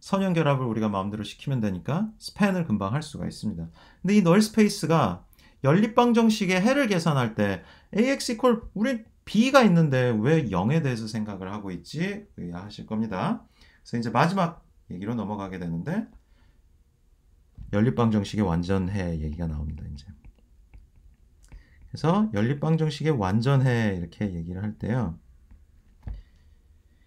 선형 결합을 우리가 마음대로 시키면 되니까 스팬을 금방 할 수가 있습니다. 근데 이널 스페이스가 연립방 정식의 해를 계산할 때 ax equal 우리 b가 있는데 왜 0에 대해서 생각을 하고 있지? 그 하실 겁니다. 그래서 이제 마지막 얘기로 넘어가게 되는데 연립방 정식의 완전해 얘기가 나옵니다. 이제. 그래서 연립방 정식의 완전해 이렇게 얘기를 할 때요.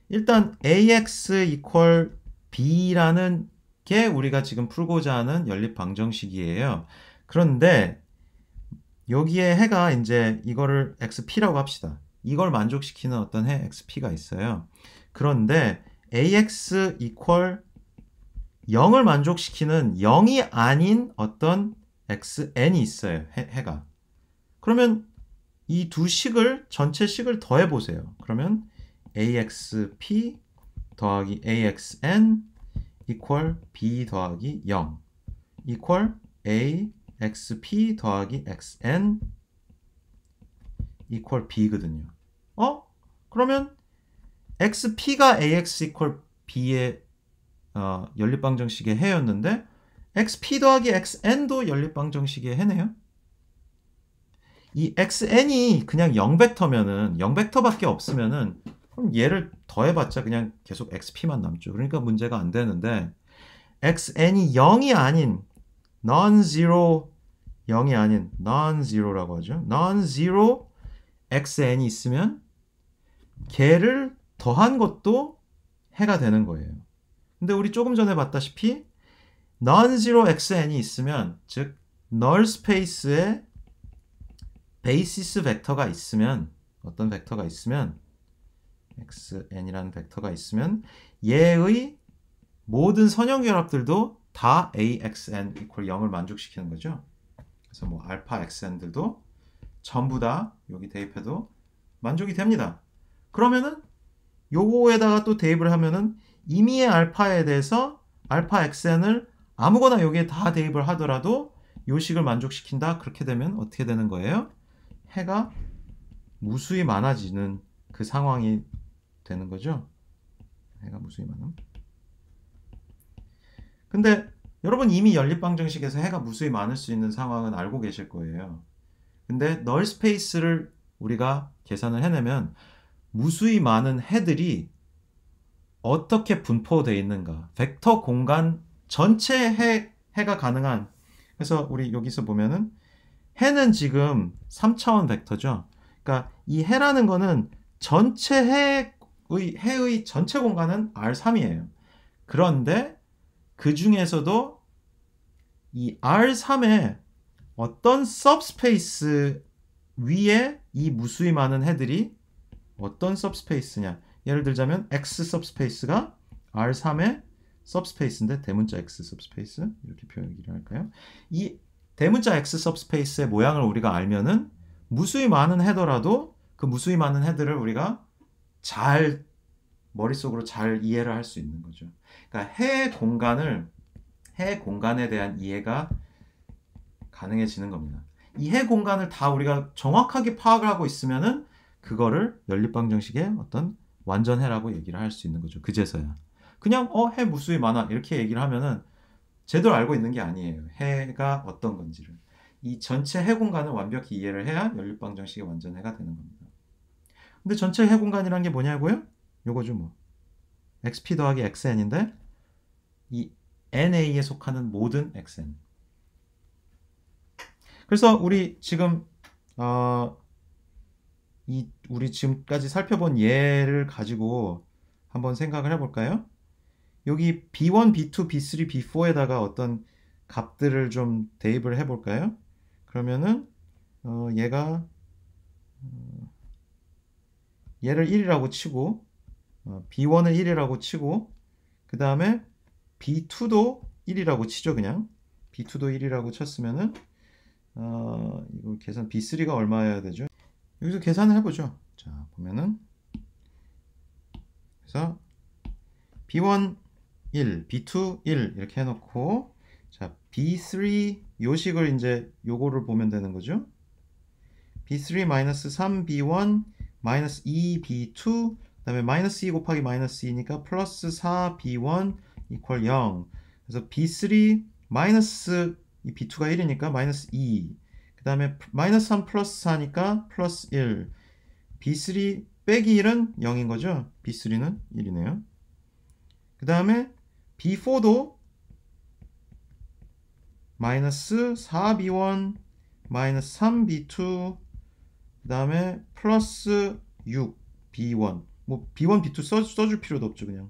일단 ax equal b라는 게 우리가 지금 풀고자 하는 연립방 정식이에요. 그런데 여기에 해가 이제 이거를 xp라고 합시다. 이걸 만족시키는 어떤 해 xp가 있어요. 그런데 ax equal 0을 만족시키는 0이 아닌 어떤 xn이 있어요. 해, 가 그러면 이 두 식을 전체 식을 더해 보세요. 그러면 axp 더하기 axn equal b 더하기 0 equal axp 더하기 xn equal b거든요. 어? 그러면 xp가 ax equal b의 어, 연립방정식의 해였는데 xp 더하기 xn도 연립방정식의 해네요. 이 xn이 그냥 0벡터면은 0벡터밖에 없으면은 그럼 얘를 더해봤자 그냥 계속 xp만 남죠. 그러니까 문제가 안 되는데 xn이 0이 아닌 non-zero 0이 아닌 non-zero라고 하죠. non-zero xn이 있으면 걔를 더한 것도 해가 되는 거예요. 근데 우리 조금 전에 봤다시피 non-zero xn이 있으면 즉 null 스페이스에 베이시스 벡터가 있으면 어떤 벡터가 있으면 xn이라는 벡터가 있으면 얘의 모든 선형 결합들도 다 axn equal 0을 만족시키는 거죠. 그래서 뭐 알파 xn들도 전부 다 여기 대입해도 만족이 됩니다. 그러면은 요거에다가 또 대입을 하면은 임의의 알파에 대해서 알파 xn을 아무거나 여기에 다 대입을 하더라도 요식을 만족시킨다. 그렇게 되면 어떻게 되는 거예요? 해가 무수히 많아지는 그 상황이 되는 거죠. 해가 무수히 많음. 근데 여러분 이미 연립방정식에서 해가 무수히 많을 수 있는 상황은 알고 계실 거예요. 근데 널 스페이스를 우리가 계산을 해내면 무수히 많은 해들이 어떻게 분포되어 있는가 벡터 공간 전체 해, 해가 가능한 그래서 우리 여기서 보면은 해는 지금 3차원 벡터죠 그러니까 이 해라는 거는 전체 해의 해의 전체 공간은 R3이에요 그런데 그 중에서도 이 R3에 어떤 서브스페이스 위에 이 무수히 많은 해들이 어떤 서브스페이스냐 예를 들자면 x 서브스페이스가 R3의 서브스페이스인데 대문자 x 서브스페이스 이렇게 표현하기를 할까요? 이 대문자 x 서브스페이스의 모양을 우리가 알면은 무수히 많은 헤더라도 그 무수히 많은 헤드를 우리가 잘 머릿속으로 잘 이해를 할 수 있는 거죠. 그러니까 해 공간을 해 공간에 대한 이해가 가능해지는 겁니다. 이 해 공간을 다 우리가 정확하게 파악을 하고 있으면은 그거를 연립방정식의 어떤 완전해라고 얘기를 할 수 있는 거죠. 그제서야. 그냥 어, 해 무수히 많아 이렇게 얘기를 하면은 제대로 알고 있는 게 아니에요. 해가 어떤 건지를. 이 전체 해 공간을 완벽히 이해를 해야 연립방 정식의 완전해가 되는 겁니다. 근데 전체 해 공간이란 게 뭐냐고요? 요거죠 뭐. xp 더하기 xn인데 이 na에 속하는 모든 xn. 그래서 우리 지금 어이 우리 지금까지 살펴본 예를 가지고 한번 생각을 해볼까요? 여기 b1, b2, b3, b4에다가 어떤 값들을 좀 대입을 해볼까요? 그러면은 어, 얘가 음, 얘를 1이라고 치고 어, b1을 1이라고 치고 그 다음에 b2도 1이라고 치죠 그냥 b2도 1이라고 쳤으면은 어, 이거 계산 b3가 얼마여야 되죠? 여기서 계산을 해보죠. 자, 보면은 그래서 B1 1, B2 1 이렇게 해놓고 자, B3 요식을 이제 요거를 보면 되는 거죠. B3 마이너스 3B1 마이너스 2B2 그 다음에 마이너스 2 곱하기 마이너스 2니까 플러스 4B1 이퀄 0 그래서 B3 마이너스 이 B2가 1이니까 마이너스 2 다음에 마이너스 3 플러스 4니까 플러스 1 b3 빼기 1은 0인 거죠 b3는 1이네요 그 다음에 b4도 마이너스 4b1 마이너스 3b2 그 다음에 플러스 6b1 뭐 b1 b2 써, 써줄 필요도 없죠 그냥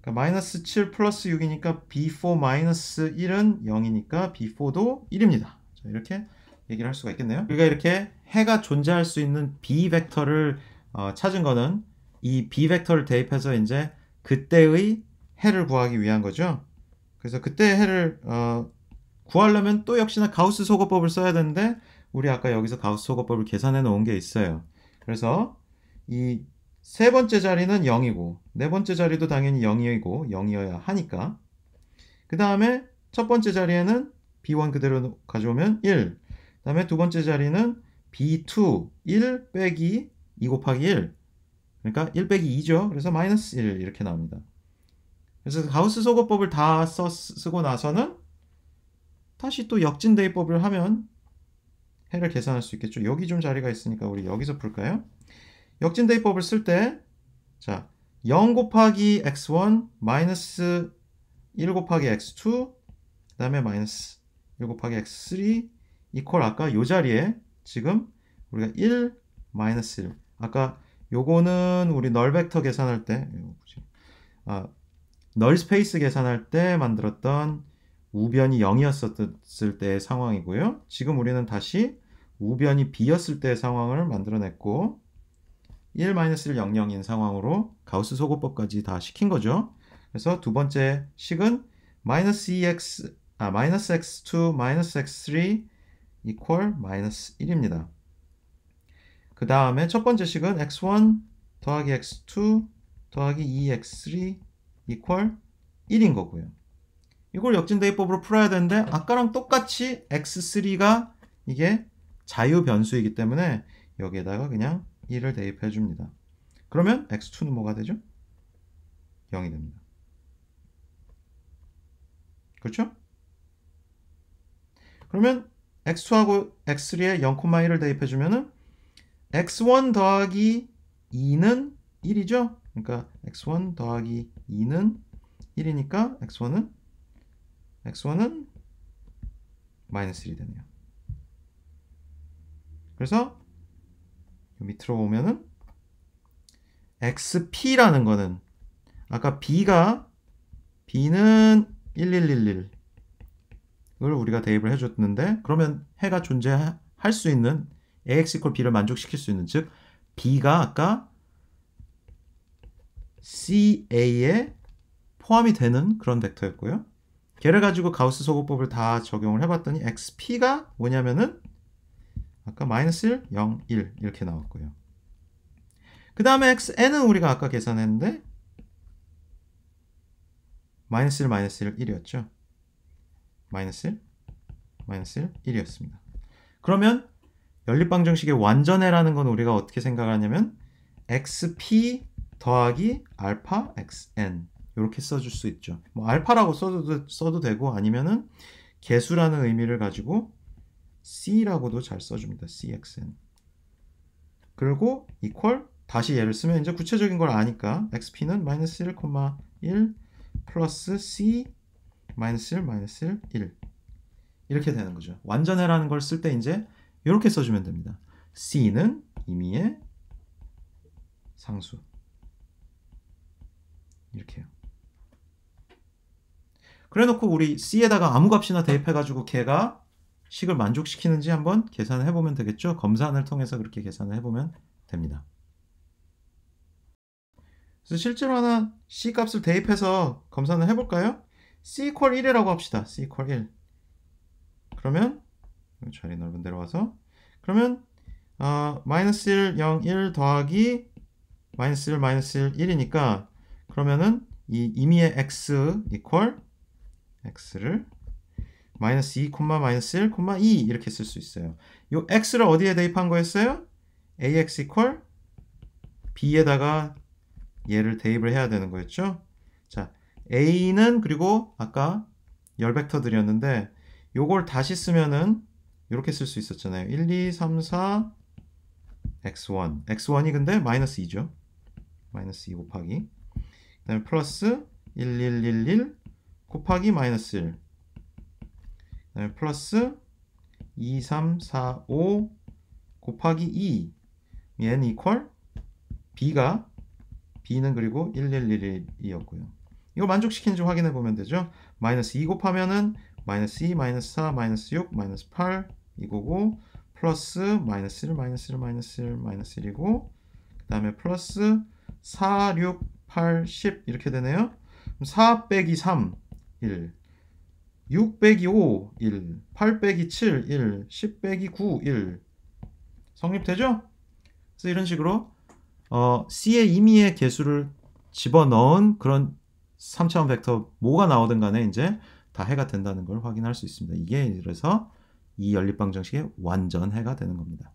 그러니까 마이너스 7 플러스 6이니까 b4 마이너스 1은 0이니까 b4도 1입니다 자, 이렇게 얘기를 할 수가 있겠네요. 우리가 이렇게 해가 존재할 수 있는 b 벡터를 어, 찾은 거는 이 b 벡터를 대입해서 이제 그때의 해를 구하기 위한 거죠. 그래서 그때 해를 어, 구하려면 또 역시나 가우스 소거법을 써야 되는데 우리 아까 여기서 가우스 소거법을 계산해 놓은 게 있어요. 그래서 이 세 번째 자리는 0이고 네 번째 자리도 당연히 0이고 0이어야 하니까 그 다음에 첫 번째 자리에는 b1 그대로 가져오면 1 다음에 두 번째 자리는 b2 1 빼기 2 곱하기 1 그러니까 1 빼기 2죠. 그래서 마이너스 1 이렇게 나옵니다. 그래서 가우스 소거법을 다 써, 쓰고 나서는 다시 또 역진대입법을 하면 해를 계산할 수 있겠죠. 여기 좀 자리가 있으니까 우리 여기서 풀까요? 역진대입법을 쓸 때 자, 0 곱하기 x1 마이너스 1 곱하기 x2 그 다음에 마이너스 1 곱하기 x3 이퀄 아까 요 자리에 지금 우리가 1 마이너스 1 아까 요거는 우리 널 벡터 계산할 때 아, 널 스페이스 계산할 때 만들었던 우변이 0이었을 때의 상황이고요. 지금 우리는 다시 우변이 b였을 때의 상황을 만들어냈고 1-1 0 0인 상황으로 가우스 소거법까지 다 시킨 거죠. 그래서 두 번째 식은 마이너스 2x 아 마이너스 x2 마이너스 x3 equal 마이너스 1입니다. 그 다음에 첫 번째 식은 x1 더하기 x2 더하기 2x3 equal 1인 거고요. 이걸 역진대입법으로 풀어야 되는데 아까랑 똑같이 x3가 이게 자유 변수이기 때문에 여기에다가 그냥 1을 대입해 줍니다. 그러면 x2는 뭐가 되죠? 0이 됩니다. 그렇죠? 그러면 x2하고 x3에 0,1을 대입해주면은 x1 더하기 2는 1이죠. 그러니까 x1 더하기 2는 1이니까 x1은 x1은 마이너스 1이 되네요. 그래서 밑으로 보면은 xp라는 거는 아까 b가 b는 1111 우리가 대입을 해줬는데 그러면 해가 존재할 수 있는 ax equal b를 만족시킬 수 있는 즉 b가 아까 ca에 포함이 되는 그런 벡터였고요. 걔를 가지고 가우스 소거법을 다 적용을 해봤더니 xp가 뭐냐면은 아까 마이너스 1, 0, 1 이렇게 나왔고요. 그 다음에 xn은 우리가 아까 계산했는데 마이너스 1, 마이너스 1, 1이었죠. 마이너스 1, 마이너스 1, 1이었습니다. 그러면 연립방정식의 완전해라는 건 우리가 어떻게 생각하냐면 xp 더하기 알파 xn 이렇게 써줄 수 있죠. 뭐 알파라고 써도, 써도 되고 아니면은 개수라는 의미를 가지고 c라고도 잘 써줍니다. cxn 그리고 이퀄 다시 얘를 쓰면 이제 구체적인 걸 아니까 xp는 마이너스 1,1 플러스 c 마이너스 1, 마이너스 1, 1 이렇게 되는 거죠. 완전해라는 걸 쓸 때 이제 이렇게 써주면 됩니다. C는 임의의 상수 이렇게요. 그래놓고 우리 C에다가 아무 값이나 대입해가지고 걔가 식을 만족시키는지 한번 계산을 해보면 되겠죠. 검산을 통해서 그렇게 계산을 해보면 됩니다. 그래서 실제로 하나 C 값을 대입해서 검산을 해볼까요? c 이퀄 1이라고 합시다. c 이퀄 1. 그러면 자리 넓은 데로 와서 그러면 어, 마이너스 1, 0, 1 더하기 마이너스 1, 마이너스 1, 1이니까 그러면은 이 임의의 x 이퀄 x를 마이너스 2, 마이너스 1, 2 이렇게 쓸 수 있어요. 이 x를 어디에 대입한 거였어요? ax 이퀄 b에다가 얘를 대입을 해야 되는 거였죠. 자, A는 그리고 아까 열벡터드렸는데 요걸 다시 쓰면은 이렇게 쓸 수 있었잖아요. 1, 2, 3, 4, x1. x1이 근데 마이너스 2죠. 마이너스 2 곱하기. 그 다음에 플러스 1, 1, 1, 1 곱하기 마이너스 1. 그 다음에 플러스 2, 3, 4, 5 곱하기 2. 얘는 이퀄 b가 b는 그리고 1111이었고요. 이거 만족시키는지 확인해 보면 되죠. 마이너스 2 곱하면은 마이너스 2, 마이너스 4, 마이너스 6, 마이너스 8 이거고 플러스 마이너스 1, 마이너스 1, 마이너스 1, 마이너스 1이고 그 다음에 플러스 4, 6, 8, 10 이렇게 되네요. 그럼 4 빼기 3, 1 6 빼기 5, 1 8 빼기 7, 1 10 빼기 9, 1 성립되죠? 그래서 이런 식으로 어, C의 임의의 개수를 집어넣은 그런 3차원 벡터 뭐가 나오든 간에 이제 다 해가 된다는 걸 확인할 수 있습니다. 이게 그래서 이 연립방정식의 완전 해가 되는 겁니다.